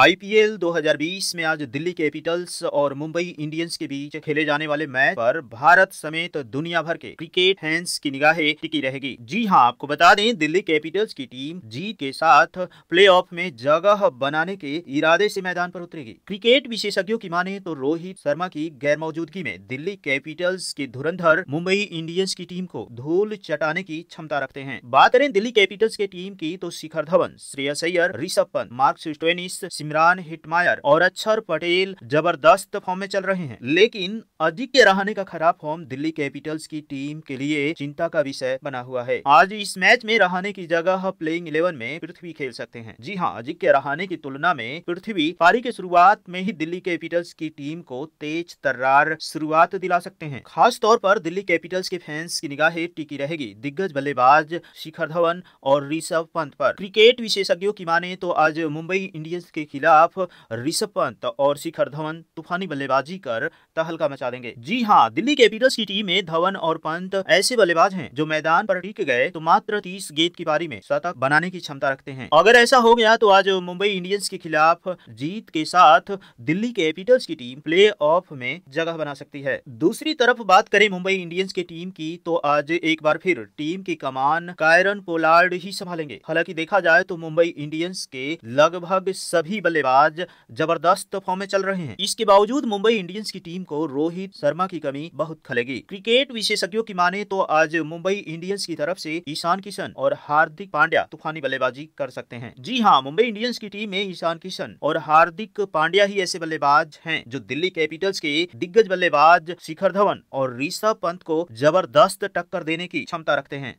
IPL 2020 में आज Delhi Capitals और मुंबई इंडियंस के बीच खेले जाने वाले मैच पर भारत समेत दुनिया भर के क्रिकेट फैंस की निगाहें टिकी रहेगी जी हां आपको बता दें दिल्ली कैपिटल्स की टीम जीत के साथ प्लेऑफ में जगह बनाने के इरादे से मैदान पर उतरेगी क्रिकेट विशेषज्ञों की माने तो रोहित शर्मा की गैर मौजूदगी में दिल्ली कैपिटल्स के धुरंधर मुंबई इंडियंस की टीम को धूल चटाने की क्षमता रखते हैं बात करें दिल्ली कैपिटल्स की टीम की तो Shikhar Dhawan Shreyas Iyer Rishabh Pant Marcus Stoinis Shimron Hetmyer और अक्षर पटेल जबरदस्त फॉर्म में चल रहे हैं लेकिन अधिक के रहने का खराब फॉर्म दिल्ली कैपिटल्स की टीम के लिए चिंता का विषय बना हुआ है आज इस मैच में रहने की जगह प्लेइंग इलेवन में पृथ्वी खेल सकते हैं जी हाँ अजिक के रहने की तुलना में पृथ्वी पारी के शुरुआत में ही दिल्ली कैपिटल्स की टीम को तेज तर्रार शुरुआत दिला सकते हैं खास तौर पर दिल्ली कैपिटल्स के फैंस की निगाहें टिकी रहेगी दिग्गज बल्लेबाज शिखर धवन और ऋषभ पंत पर क्रिकेट विशेषज्ञों की माने तो आज मुंबई इंडियंस के खिलाफ ऋषभ पंत और शिखर धवन तूफानी बल्लेबाजी कर तहलका मचा देंगे जी हाँ दिल्ली कैपिटल्स की टीम में धवन और पंत ऐसे बल्लेबाज हैं जो मैदान पर टिक गए तो मात्र तीस गेंद की पारी में शतक बनाने की क्षमता रखते हैं अगर ऐसा हो गया तो आज मुंबई इंडियंस के खिलाफ जीत के साथ दिल्ली कैपिटल्स की टीम प्ले ऑफ में जगह बना सकती है दूसरी तरफ बात करें मुंबई इंडियंस की टीम की तो आज एक बार फिर टीम की कमान कायरन पोलार्ड ही संभालेंगे हालांकि देखा जाए तो मुंबई इंडियंस के लगभग सभी बल्लेबाज जबरदस्त फॉर्म में चल रहे हैं इसके बावजूद मुंबई इंडियंस की टीम को रोहित शर्मा की कमी बहुत खलेगी क्रिकेट विशेषज्ञों की माने तो आज मुंबई इंडियंस की तरफ से ईशान किशन और हार्दिक पांड्या तूफानी बल्लेबाजी कर सकते हैं जी हाँ मुंबई इंडियंस की टीम में ईशान किशन और हार्दिक पांड्या ही ऐसे बल्लेबाज हैं जो दिल्ली कैपिटल्स के दिग्गज बल्लेबाज शिखर धवन और ऋषभ पंत को जबरदस्त टक्कर देने की क्षमता रखते हैं